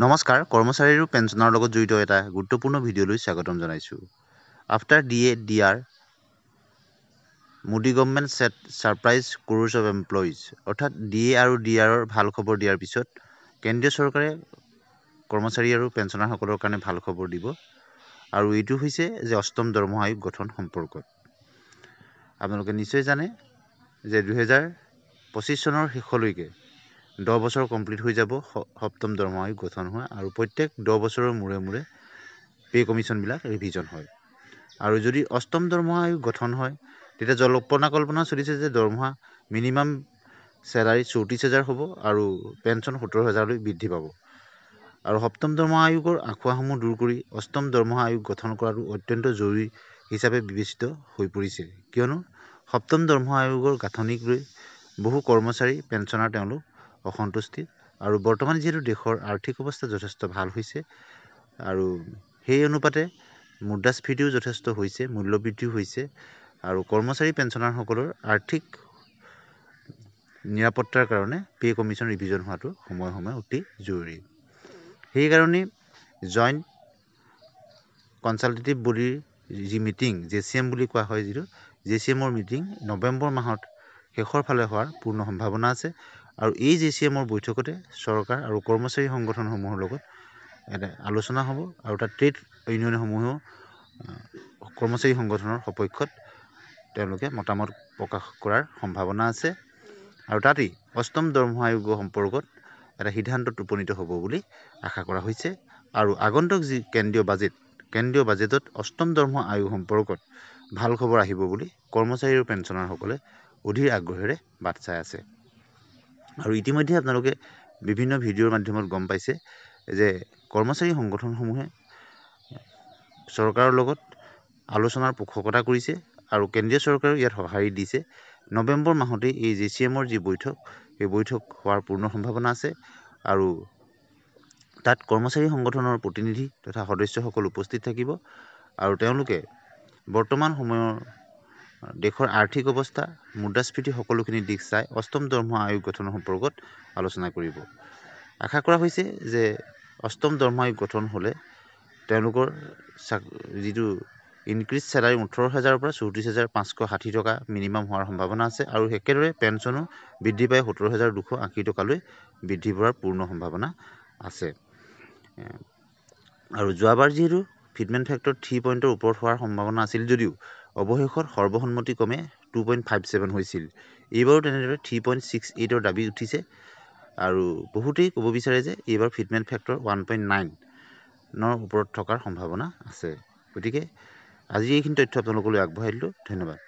নমস্কাৰ কৰ্মচাৰী আৰু পেঞ্চনৰ লগত জড়িত এটা গুৰুত্বপূৰ্ণ ভিডিঅ'লৈ স্বাগতম জনাইছোঁ after D A D R Modi government set surprise course of employees অৰ্থাৎ ডি এ আৰু ডি আৰৰ ভাল খবৰ দিয়াৰ পিছত কেন্দ্ৰীয় চৰকাৰে কৰ্মচাৰী আৰু পেঞ্চনাৰসকলৰ কাৰণে ভাল খবৰ দিব আৰু এইটো হৈছে যে অষ্টম দৰমহা আয়োগ গঠন সম্পৰ্কত আপোনালোকে নিশ্চয় জানে যে দুহেজাৰ পঁচিছ চনৰ শেষলৈকে দহ বছৰ কমপ্লিট হৈ যাব সপ্তম দৰমহা আয়োগ গঠন হোৱা আৰু প্ৰত্যেক দহ বছৰৰ মূৰে মূৰে পে' কমিশ্যনবিলাক ৰিভিজন হয় আৰু যদি অষ্টম দৰমহা আয়োগ গঠন হয় তেতিয়া জল্পনা কল্পনা চলিছে যে দৰমহা মিনিমাম চেলাৰী চৌত্ৰিছ হেজাৰ হ'ব আৰু পেঞ্চন সোতৰ হেজাৰলৈ বৃদ্ধি পাব আৰু সপ্তম দৰমহা আয়োগৰ আখোৱাসমূহ দূৰ কৰি অষ্টম দৰমহা আয়োগ গঠন কৰাটো অত্যন্ত জৰুৰী হিচাপে বিবেচিত হৈ পৰিছে কিয়নো সপ্তম দৰমহা আয়োগৰ গাঁথনিক লৈ বহু কৰ্মচাৰী পেঞ্চনাৰ তেওঁলোক অসন্তুষ্টি আৰু বৰ্তমান যিহেতু দেশৰ আৰ্থিক অৱস্থা যথেষ্ট ভাল হৈছে আৰু সেই অনুপাতে মুদ্ৰাস্ফীতিও যথেষ্ট হৈছে মূল্যবৃদ্ধিও হৈছে আৰু কৰ্মচাৰী পেঞ্চনাৰসকলৰ আৰ্থিক নিৰাপত্তাৰ কাৰণে পে' কমিশ্যন ৰিভিজন হোৱাটো সময়ে সময়ে অতি জৰুৰী সেইকাৰণে জইণ্ট কনচালটেটিভ বডীৰ যি মিটিং জে চি এম বুলি কোৱা হয় যিটো জে চি এমৰ মিটিং নৱেম্বৰ মাহত শেষৰ ফালে হোৱাৰ পূৰ্ণ সম্ভাৱনা আছে আৰু এই জি চি এমৰ বৈঠকতে চৰকাৰ আৰু কৰ্মচাৰী সংগঠনসমূহৰ লগত এটা আলোচনা হ'ব আৰু তাত ট্ৰেড ইউনিয়নসমূহেও কৰ্মচাৰী সংগঠনৰ সপক্ষত তেওঁলোকে মতামত প্ৰকাশ কৰাৰ সম্ভাৱনা আছে আৰু তাতেই অষ্টম দৰমহা আয়োগ সম্পৰ্কত এটা সিদ্ধান্তত উপনীত হ'ব বুলি আশা কৰা হৈছে আৰু আগন্তুক যি কেন্দ্ৰীয় বাজেট কেন্দ্ৰীয় বাজেটত অষ্টম দৰমহা আয়োগ সম্পৰ্কত ভাল খবৰ আহিব বুলি কৰ্মচাৰী আৰু পেঞ্চনাৰসকলে অধীৰ আগ্ৰহেৰে বাট চাই আছে আৰু ইতিমধ্যে আপোনালোকে বিভিন্ন ভিডিঅ'ৰ মাধ্যমত গম পাইছে যে কৰ্মচাৰী সংগঠনসমূহে চৰকাৰৰ লগত আলোচনাৰ পোষকতা কৰিছে আৰু কেন্দ্ৰীয় চৰকাৰেও ইয়াত সঁহাৰি দিছে নৱেম্বৰ মাহতেই এই জে চি এমৰ যি বৈঠক সেই বৈঠক হোৱাৰ পূৰ্ণ সম্ভাৱনা আছে আৰু তাত কৰ্মচাৰী সংগঠনৰ প্ৰতিনিধি তথা সদস্যসকল উপস্থিত থাকিব আৰু তেওঁলোকে বৰ্তমান সময়ৰ দেশৰ আৰ্থিক অৱস্থা মুদ্ৰাস্ফীতি সকলোখিনি দিশ চাই অষ্টম দৰমহা আয়োগ গঠনৰ সম্পৰ্কত আলোচনা কৰিব আশা কৰা হৈছে যে অষ্টম দৰমহা আয়োগ গঠন হ'লে তেওঁলোকৰ চাক যিটো ইনক্ৰিজ চেলাৰী ওঠৰ হাজাৰৰ পৰা চৌত্ৰিছ হাজাৰ পাঁচশ ষাঠি টকা মিনিমাম হোৱাৰ সম্ভাৱনা আছে আৰু একেদৰে পেঞ্চনো বৃদ্ধি পাই সোতৰ হাজাৰ দুশ আশী টকালৈ বৃদ্ধি পোৱাৰ পূৰ্ণ সম্ভাৱনা আছে আৰু যোৱাবাৰ যিহেতু ফিটমেণ্ট ফেক্টৰ থ্ৰী পইণ্টৰ ওপৰত হোৱাৰ সম্ভাৱনা আছিল যদিও অৱশেষত সৰ্বসন্মতিক্ৰমে টু পইণ্ট ফাইভ ছেভেন হৈছিল এইবাৰো তেনেদৰে থ্ৰী পইণ্ট ছিক্স এইটৰ দাবী উঠিছে আৰু বহুতেই ক'ব বিচাৰে যে এইবাৰ ফিটমেণ্ট ফেক্টৰ ওৱান পইণ্ট নাইনৰ ওপৰত থকাৰ সম্ভাৱনা আছে গতিকে আজি এইখিনি তথ্য আপোনালোকলৈ আগবঢ়াই দিলোঁ ধন্যবাদ